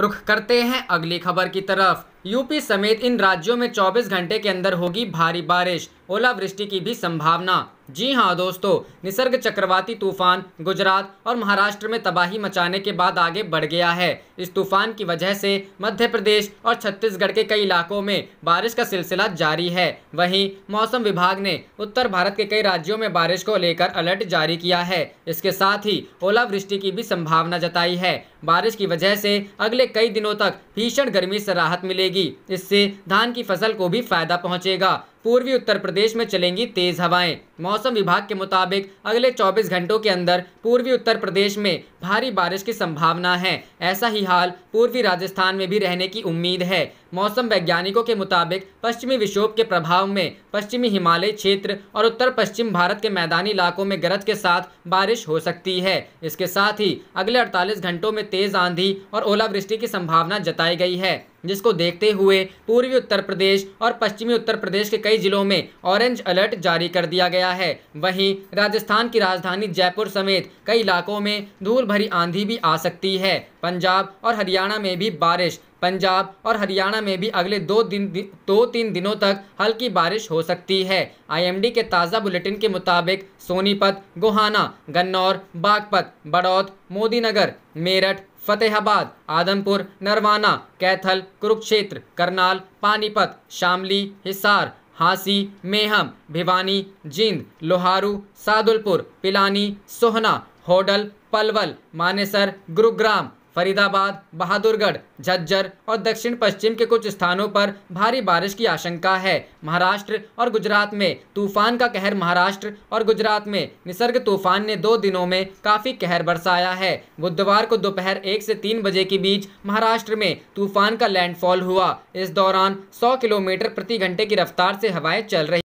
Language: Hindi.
रुख करते हैं अगली खबर की तरफ यूपी समेत इन राज्यों में 24 घंटे के अंदर होगी भारी बारिश ओलावृष्टि की भी संभावना जी हाँ दोस्तों निसर्ग चक्रवाती तूफान गुजरात और महाराष्ट्र में तबाही मचाने के बाद आगे बढ़ गया है इस तूफान की वजह से मध्य प्रदेश और छत्तीसगढ़ के कई इलाकों में बारिश का सिलसिला जारी है वहीं मौसम विभाग ने उत्तर भारत के कई राज्यों में बारिश को लेकर अलर्ट जारी किया है इसके साथ ही ओलावृष्टि की भी संभावना जताई है बारिश की वजह से अगले कई दिनों तक भीषण गर्मी से राहत मिलेगी मिलेगी इससे धान की फसल को भी फायदा पहुंचेगा पूर्वी उत्तर प्रदेश में चलेंगी तेज हवाएं मौसम विभाग के मुताबिक अगले 24 घंटों के अंदर पूर्वी उत्तर प्रदेश में भारी बारिश की संभावना है ऐसा ही हाल पूर्वी राजस्थान में भी रहने की उम्मीद है मौसम वैज्ञानिकों के मुताबिक पश्चिमी विक्षोभ के प्रभाव में पश्चिमी हिमालय क्षेत्र और उत्तर पश्चिम भारत के मैदानी इलाकों में गरज के साथ बारिश हो सकती है इसके साथ ही अगले 48 घंटों में तेज़ आंधी और ओलावृष्टि की संभावना जताई गई है जिसको देखते हुए पूर्वी उत्तर प्रदेश और पश्चिमी उत्तर प्रदेश के कई कई जिलों में ऑरेंज अलर्ट जारी कर दिया गया है वहीं राजस्थान की राजधानी जयपुर समेत कई इलाकों में धूल भरी आंधी भी आ सकती है पंजाब और हरियाणा में भी बारिश पंजाब और हरियाणा में भी अगले दो दिन दो तीन दिनों तक हल्की बारिश हो सकती है आईएमडी के ताज़ा बुलेटिन के मुताबिक सोनीपत गोहाना गन्नौर बागपत बड़ौद मोदीनगर मेरठ फतेहाबाद आदमपुर नरवाना कैथल कुरुक्षेत्र करनाल पानीपत शामली हिसार हांसी मेहम भिवानी जिंद लोहारू सादुलपुर पिलानी सोहना होडल पलवल मानेसर गुरुग्राम फरीदाबाद बहादुरगढ़ झज्जर और दक्षिण पश्चिम के कुछ स्थानों पर भारी बारिश की आशंका है महाराष्ट्र और गुजरात में तूफान का कहर महाराष्ट्र और गुजरात में निसर्ग तूफान ने दो दिनों में काफ़ी कहर बरसाया है बुधवार को दोपहर एक से तीन बजे के बीच महाराष्ट्र में तूफान का लैंडफॉल हुआ इस दौरान सौ किलोमीटर प्रति घंटे की रफ्तार से हवाएं चल रही